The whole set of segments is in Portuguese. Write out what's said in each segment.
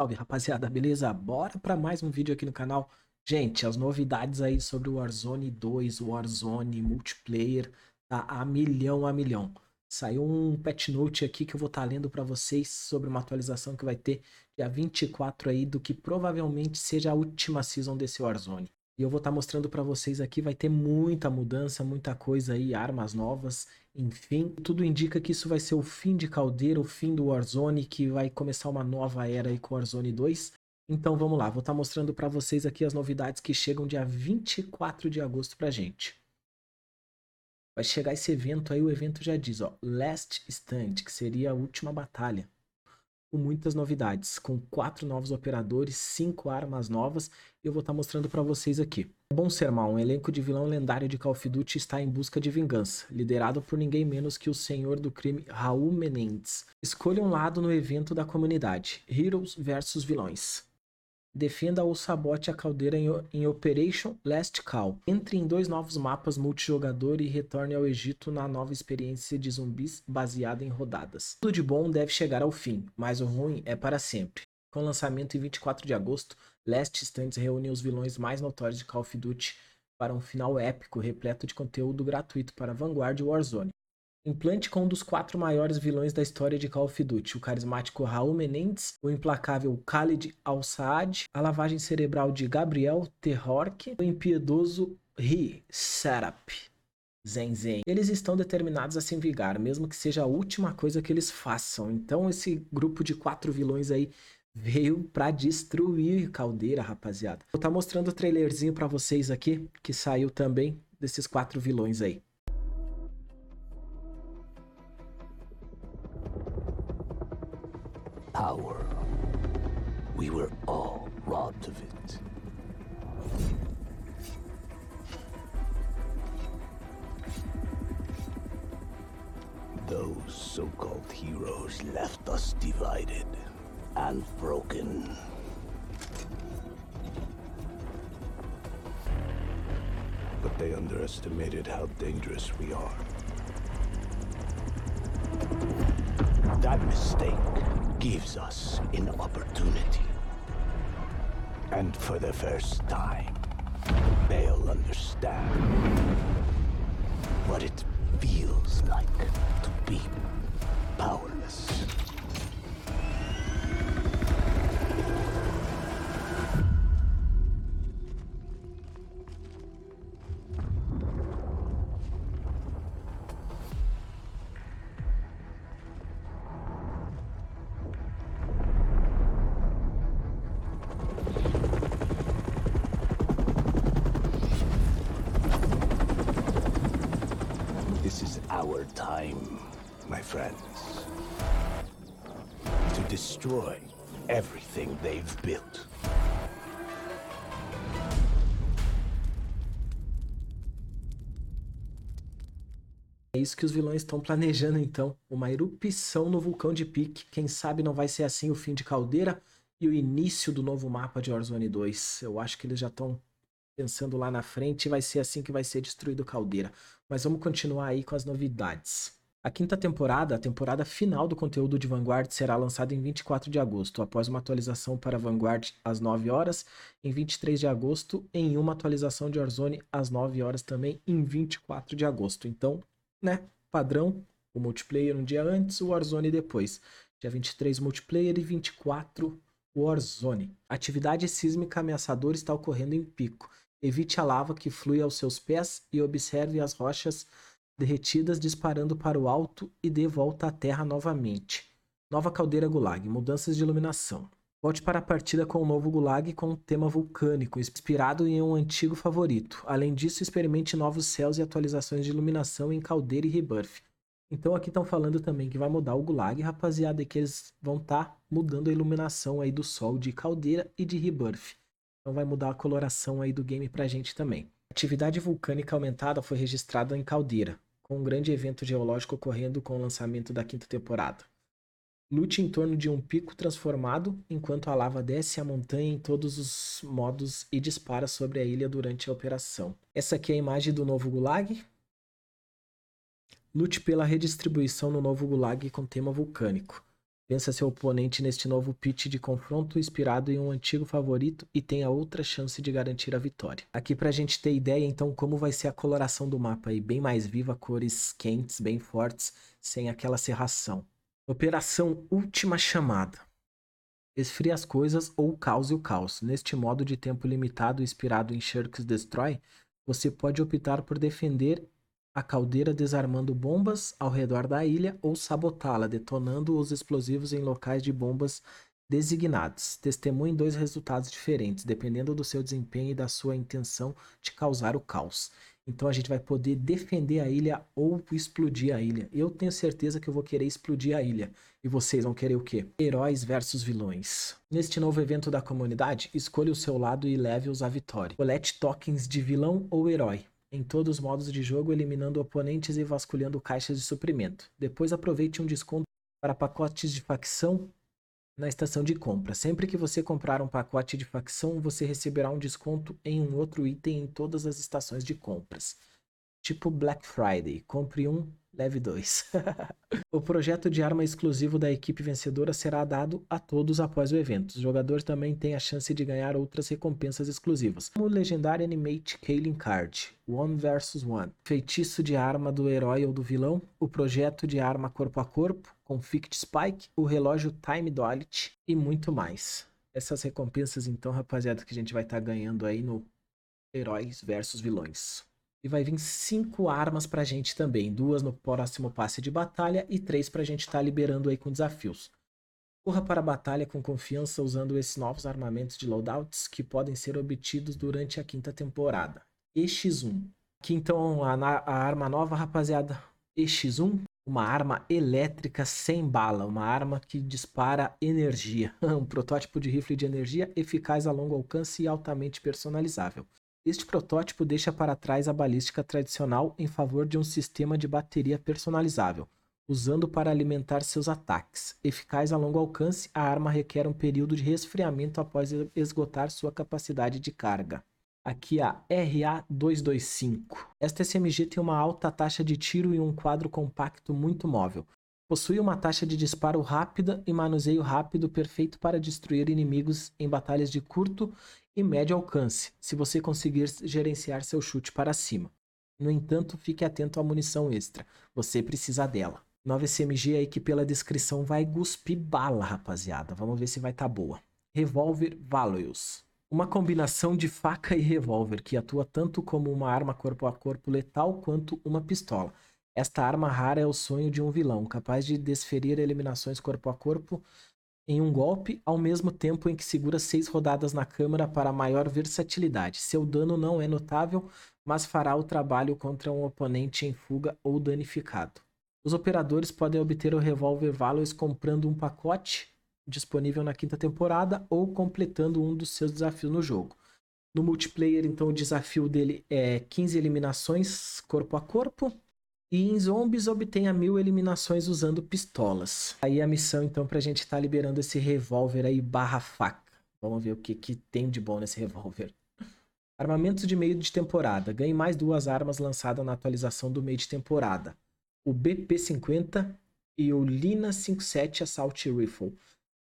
Salve, rapaziada, beleza? Bora para mais um vídeo aqui no canal. Gente, as novidades aí sobre o Warzone 2, o Warzone Multiplayer, tá a milhão, a milhão. Saiu um patch note aqui que eu vou estar tá lendo para vocês sobre uma atualização que vai ter dia 24 aí do que provavelmente seja a última season desse Warzone. E eu vou estar tá mostrando para vocês aqui, vai ter muita mudança, muita coisa aí, armas novas, enfim. Tudo indica que isso vai ser o fim de Caldeira, o fim do Warzone, que vai começar uma nova era aí com o Warzone 2. Então vamos lá, vou estar tá mostrando para vocês aqui as novidades que chegam dia 24 de agosto pra gente. Vai chegar esse evento aí, o evento já diz, ó, Last Stand, que seria a última batalha com muitas novidades, com quatro novos operadores, cinco armas novas, eu vou estar tá mostrando para vocês aqui. É bom mal. um elenco de vilão lendário de Call of Duty está em busca de vingança, liderado por ninguém menos que o senhor do crime Raul Menendez. Escolha um lado no evento da comunidade, Heroes versus vilões defenda ou sabote a caldeira em, Operation Last Call. Entre em dois novos mapas multijogador e retorne ao Egito na nova experiência de zumbis baseada em rodadas. Tudo de bom deve chegar ao fim, mas o ruim é para sempre. Com lançamento em 24 de agosto, Last Stands reúne os vilões mais notórios de Call of Duty para um final épico repleto de conteúdo gratuito para Vanguard e Warzone. Implante com é um dos quatro maiores vilões da história de Call of Duty, o carismático Raul Menendez, o implacável Khalid Al-Saad, a lavagem cerebral de Gabriel Terrorque, o impiedoso Ri Setup. Zen Zen. Eles estão determinados a se vingar, mesmo que seja a última coisa que eles façam. Então esse grupo de quatro vilões aí veio para destruir Caldeira, rapaziada. Vou estar tá mostrando o trailerzinho para vocês aqui, que saiu também desses quatro vilões aí. power. We were all robbed of it. Those so called heroes left us divided and broken. But they underestimated how dangerous we are. That mistake gives us an opportunity. And for the first time, they'll understand what it feels like to be powerless. our time, my friends. To destroy everything they've built. É isso que os vilões estão planejando então, uma erupção no vulcão de Pique. Quem sabe não vai ser assim o fim de Caldeira e o início do novo mapa de Warzone 2. Eu acho que eles já estão pensando lá na frente, vai ser assim que vai ser destruído Caldeira. Mas vamos continuar aí com as novidades. A quinta temporada, a temporada final do conteúdo de Vanguard, será lançada em 24 de agosto, após uma atualização para Vanguard às 9 horas, em 23 de agosto, em uma atualização de Warzone às 9 horas também, em 24 de agosto. Então, né, padrão, o multiplayer um dia antes, o Warzone depois. Dia 23 multiplayer e 24 Warzone. Atividade sísmica ameaçadora está ocorrendo em Pico Evite a lava que flui aos seus pés e observe as rochas derretidas disparando para o alto e de volta à terra novamente. Nova caldeira Gulag, mudanças de iluminação. Volte para a partida com o um novo Gulag com um tema vulcânico, inspirado em um antigo favorito. Além disso, experimente novos céus e atualizações de iluminação em caldeira e rebuff. Então aqui estão falando também que vai mudar o Gulag, rapaziada, e que eles vão estar tá mudando a iluminação aí do sol de caldeira e de rebuff. Então vai mudar a coloração aí do game pra gente também. Atividade vulcânica aumentada foi registrada em Caldeira, com um grande evento geológico ocorrendo com o lançamento da quinta temporada. Lute em torno de um pico transformado, enquanto a lava desce a montanha em todos os modos e dispara sobre a ilha durante a operação. Essa aqui é a imagem do novo Gulag. Lute pela redistribuição no novo Gulag com tema vulcânico. Pensa seu oponente neste novo pitch de confronto inspirado em um antigo favorito e tenha outra chance de garantir a vitória. Aqui pra gente ter ideia então como vai ser a coloração do mapa aí, bem mais viva, cores quentes, bem fortes, sem aquela serração. Operação Última Chamada. Esfrie as coisas ou cause o caos. Neste modo de tempo limitado inspirado em Shirk's Destroy, você pode optar por defender a caldeira desarmando bombas ao redor da ilha ou sabotá-la, detonando os explosivos em locais de bombas designados. testemunha dois resultados diferentes, dependendo do seu desempenho e da sua intenção de causar o caos. Então a gente vai poder defender a ilha ou explodir a ilha. Eu tenho certeza que eu vou querer explodir a ilha. E vocês vão querer o quê? Heróis versus vilões. Neste novo evento da comunidade, escolha o seu lado e leve-os à vitória. Colete tokens de vilão ou herói em todos os modos de jogo, eliminando oponentes e vasculhando caixas de suprimento. Depois aproveite um desconto para pacotes de facção na estação de compra. Sempre que você comprar um pacote de facção, você receberá um desconto em um outro item em todas as estações de compras. Tipo Black Friday, compre um leve dois. o projeto de arma exclusivo da equipe vencedora será dado a todos após o evento. Os jogadores também têm a chance de ganhar outras recompensas exclusivas, como o legendário Animate Kaling Card, One vs One, feitiço de arma do herói ou do vilão, o projeto de arma corpo a corpo, com Fict Spike, o relógio Time Dollet e muito mais. Essas recompensas, então, rapaziada, que a gente vai estar tá ganhando aí no Heróis versus Vilões. E vai vir cinco armas pra gente também. Duas no próximo passe de batalha e três pra gente estar tá liberando aí com desafios. Corra para a batalha com confiança usando esses novos armamentos de loadouts que podem ser obtidos durante a quinta temporada. EX1. Aqui então a, a arma nova, rapaziada. EX1, uma arma elétrica sem bala, uma arma que dispara energia. um protótipo de rifle de energia eficaz a longo alcance e altamente personalizável. Este protótipo deixa para trás a balística tradicional em favor de um sistema de bateria personalizável, usando para alimentar seus ataques. Eficaz a longo alcance, a arma requer um período de resfriamento após esgotar sua capacidade de carga. Aqui a RA225. Esta SMG tem uma alta taxa de tiro e um quadro compacto muito móvel. Possui uma taxa de disparo rápida e manuseio rápido perfeito para destruir inimigos em batalhas de curto e médio alcance, se você conseguir gerenciar seu chute para cima. No entanto, fique atento à munição extra, você precisa dela. Nova SMG aí que pela descrição vai cuspir bala, rapaziada. Vamos ver se vai tá boa. Revolver Values. Uma combinação de faca e revólver que atua tanto como uma arma corpo a corpo letal quanto uma pistola. Esta arma rara é o sonho de um vilão, capaz de desferir eliminações corpo a corpo em um golpe, ao mesmo tempo em que segura seis rodadas na câmara para maior versatilidade. Seu dano não é notável, mas fará o trabalho contra um oponente em fuga ou danificado. Os operadores podem obter o revólver Valors comprando um pacote disponível na quinta temporada ou completando um dos seus desafios no jogo. No multiplayer, então, o desafio dele é 15 eliminações corpo a corpo. E em zombies obtenha mil eliminações usando pistolas. Aí a missão então pra gente tá liberando esse revólver aí barra faca. Vamos ver o que, que tem de bom nesse revólver. Armamentos de meio de temporada. Ganhe mais duas armas lançadas na atualização do meio de temporada. O BP-50 e o Lina 57 Assault Rifle.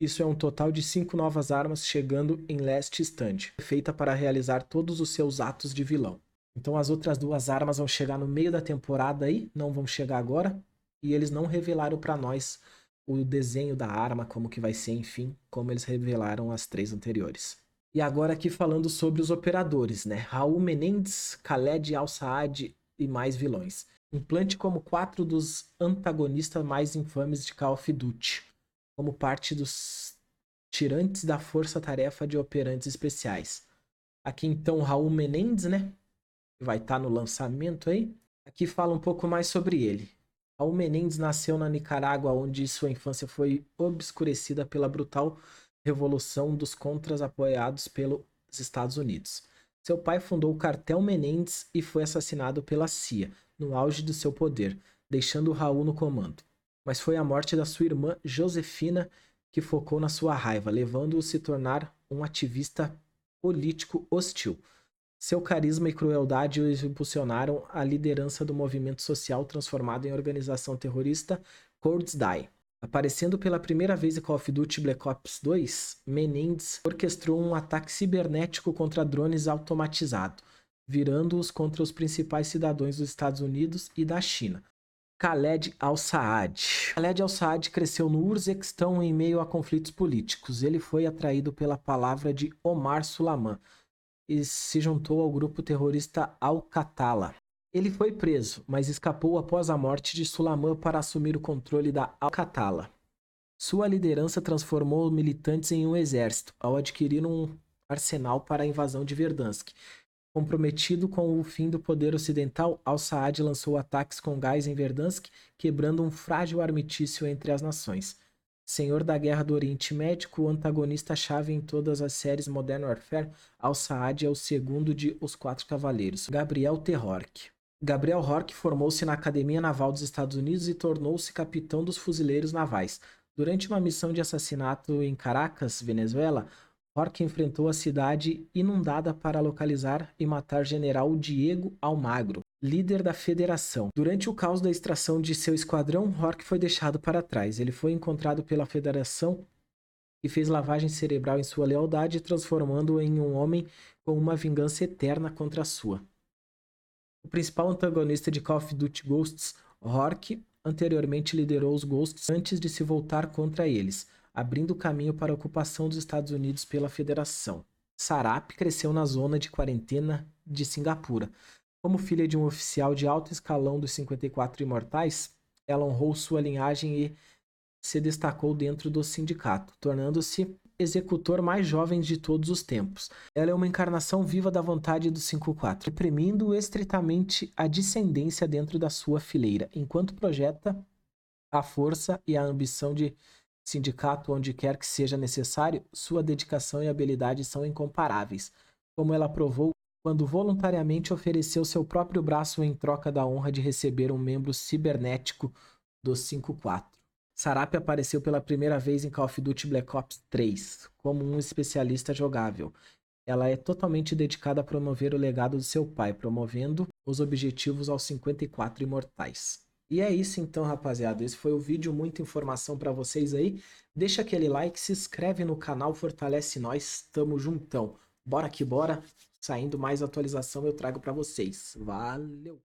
Isso é um total de cinco novas armas chegando em Last Stand, feita para realizar todos os seus atos de vilão. Então as outras duas armas vão chegar no meio da temporada aí, não vão chegar agora. E eles não revelaram para nós o desenho da arma, como que vai ser, enfim, como eles revelaram as três anteriores. E agora aqui falando sobre os operadores, né? Raul Menendez, Khaled Al-Saad e mais vilões. Implante como quatro dos antagonistas mais infames de Call of Duty, como parte dos tirantes da força-tarefa de operantes especiais. Aqui então Raul Menendez, né? vai estar tá no lançamento aí. Aqui fala um pouco mais sobre ele. Raul Menendez nasceu na Nicarágua, onde sua infância foi obscurecida pela brutal revolução dos contras apoiados pelos Estados Unidos. Seu pai fundou o cartel Menendez e foi assassinado pela CIA, no auge do seu poder, deixando Raul no comando. Mas foi a morte da sua irmã Josefina que focou na sua raiva, levando-o a se tornar um ativista político hostil. Seu carisma e crueldade os impulsionaram à liderança do movimento social transformado em organização terrorista Cords Die. Aparecendo pela primeira vez em Call of Duty Black Ops 2, Menendez orquestrou um ataque cibernético contra drones automatizado, virando-os contra os principais cidadãos dos Estados Unidos e da China. Khaled al-Saad. Khaled al-Saad cresceu no Urzekstão em meio a conflitos políticos. Ele foi atraído pela palavra de Omar Sulaman, e se juntou ao grupo terrorista Al-Qatala. Ele foi preso, mas escapou após a morte de Sulaiman para assumir o controle da Al-Qatala. Sua liderança transformou militantes em um exército ao adquirir um arsenal para a invasão de Verdansk. Comprometido com o fim do poder ocidental, Al-Saad lançou ataques com gás em Verdansk, quebrando um frágil armitício entre as nações. Senhor da Guerra do Oriente Médico, o antagonista-chave em todas as séries Modern Warfare, Al-Saad é o segundo de Os Quatro Cavaleiros, Gabriel Terork. Gabriel Hork formou-se na Academia Naval dos Estados Unidos e tornou-se capitão dos fuzileiros navais. Durante uma missão de assassinato em Caracas, Venezuela, Hork enfrentou a cidade inundada para localizar e matar general Diego Almagro líder da federação. Durante o caos da extração de seu esquadrão, Hork foi deixado para trás. Ele foi encontrado pela federação e fez lavagem cerebral em sua lealdade, transformando-o em um homem com uma vingança eterna contra a sua. O principal antagonista de Call of Duty Ghosts, Hork, anteriormente liderou os Ghosts antes de se voltar contra eles, abrindo caminho para a ocupação dos Estados Unidos pela Federação. Sarap cresceu na zona de quarentena de Singapura, como filha de um oficial de alto escalão dos 54 Imortais, ela honrou sua linhagem e se destacou dentro do sindicato, tornando-se executor mais jovem de todos os tempos. Ela é uma encarnação viva da vontade dos 54, reprimindo estritamente a descendência dentro da sua fileira, enquanto projeta a força e a ambição de sindicato onde quer que seja necessário, sua dedicação e habilidade são incomparáveis, como ela provou quando voluntariamente ofereceu seu próprio braço em troca da honra de receber um membro cibernético dos 5-4. Sarap apareceu pela primeira vez em Call of Duty Black Ops 3 como um especialista jogável. Ela é totalmente dedicada a promover o legado de seu pai, promovendo os objetivos aos 54 imortais. E é isso então, rapaziada. Esse foi o vídeo, muita informação para vocês aí. Deixa aquele like, se inscreve no canal, fortalece nós, tamo juntão. Bora que bora. Saindo mais atualização, eu trago para vocês. Valeu!